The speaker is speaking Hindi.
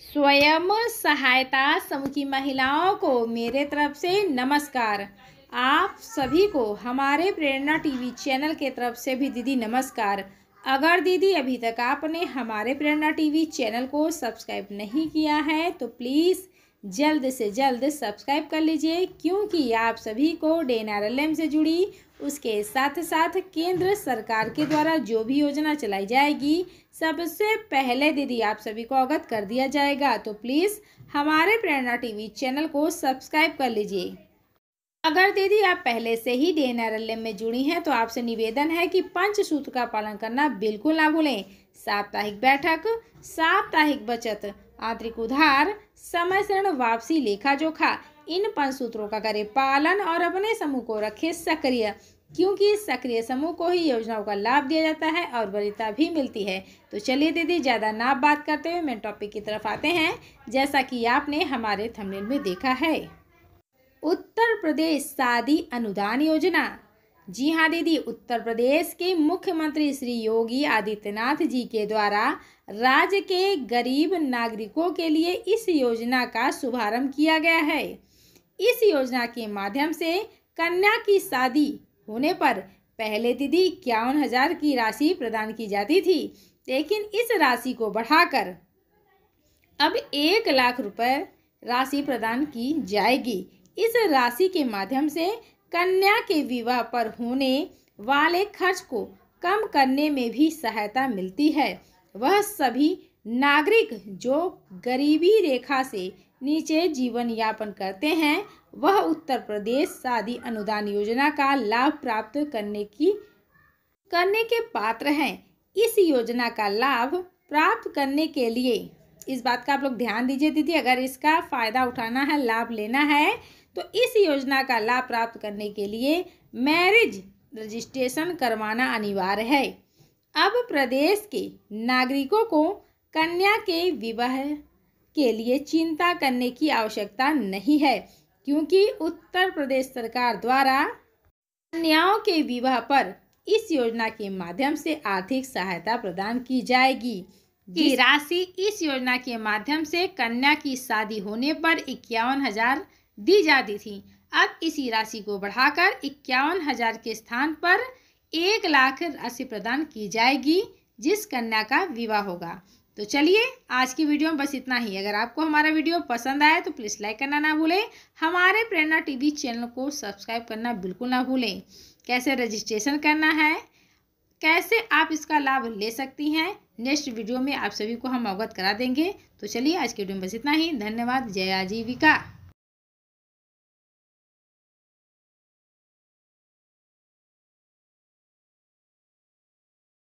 स्वयं सहायता समूह की महिलाओं को मेरे तरफ से नमस्कार आप सभी को हमारे प्रेरणा टीवी चैनल के तरफ से भी दीदी नमस्कार अगर दीदी अभी तक आपने हमारे प्रेरणा टीवी चैनल को सब्सक्राइब नहीं किया है तो प्लीज़ जल्द से जल्द सब्सक्राइब कर लीजिए क्योंकि आप सभी को डेन से जुड़ी उसके साथ साथ केंद्र सरकार के द्वारा जो भी योजना चलाई जाएगी सबसे पहले दीदी आप सभी को अवगत कर दिया जाएगा तो प्लीज़ हमारे प्रेरणा टीवी चैनल को सब्सक्राइब कर लीजिए अगर दीदी आप पहले से ही डी एन में जुड़ी हैं तो आपसे निवेदन है कि पंच सूत्र का पालन करना बिल्कुल ना भूलें साप्ताहिक बैठक साप्ताहिक बचत आंतरिक उधार समय शरण वापसी लेखा जोखा इन पांच सूत्रों का करें पालन और अपने समूह को रखे सक्रिय क्योंकि सक्रिय समूह को ही योजनाओं का लाभ दिया जाता है और वरिता भी मिलती है तो चलिए दीदी ज़्यादा ना बात करते हुए मेन टॉपिक की तरफ आते हैं जैसा कि आपने हमारे थंबनेल में देखा है उत्तर प्रदेश शादी अनुदान योजना जी हाँ दीदी उत्तर प्रदेश के मुख्यमंत्री श्री योगी आदित्यनाथ जी के द्वारा राज्य के गरीब नागरिकों के लिए इस योजना का शुभारम्भ किया गया है इस योजना के माध्यम से कन्या की शादी होने पर पहले दीदी इक्यावन हजार की राशि प्रदान की जाती थी लेकिन इस राशि को बढ़ाकर अब एक लाख रुपए राशि प्रदान की जाएगी इस राशि के माध्यम से कन्या के विवाह पर होने वाले खर्च को कम करने में भी सहायता मिलती है वह सभी नागरिक जो गरीबी रेखा से नीचे जीवन यापन करते हैं वह उत्तर प्रदेश शादी अनुदान योजना का लाभ प्राप्त करने की करने के पात्र हैं इस योजना का लाभ प्राप्त करने के लिए इस बात का आप लोग ध्यान दीजिए दीदी अगर इसका फ़ायदा उठाना है लाभ लेना है तो इस योजना का लाभ प्राप्त करने के लिए मैरिज रजिस्ट्रेशन करवाना अनिवार्य है अब प्रदेश के नागरिकों को कन्या के विवाह के लिए चिंता करने की आवश्यकता नहीं है क्योंकि उत्तर प्रदेश सरकार द्वारा कन्याओं के विवाह पर इस योजना के माध्यम से आर्थिक सहायता प्रदान की जाएगी की राशि इस योजना के माध्यम से कन्या की शादी होने पर इक्यावन हजार दी जाती थी अब इसी राशि को बढ़ाकर इक्यावन हजार के स्थान पर एक लाख राशि प्रदान की जाएगी जिस कन्या का विवाह होगा तो चलिए आज की वीडियो में बस इतना ही अगर आपको हमारा वीडियो पसंद आया तो प्लीज़ लाइक करना ना भूलें हमारे प्रेरणा टीवी चैनल को सब्सक्राइब करना बिल्कुल ना भूलें कैसे रजिस्ट्रेशन करना है कैसे आप इसका लाभ ले सकती हैं नेक्स्ट वीडियो में आप सभी को हम अवगत करा देंगे तो चलिए आज की वीडियो में बस इतना ही धन्यवाद जय आजीविका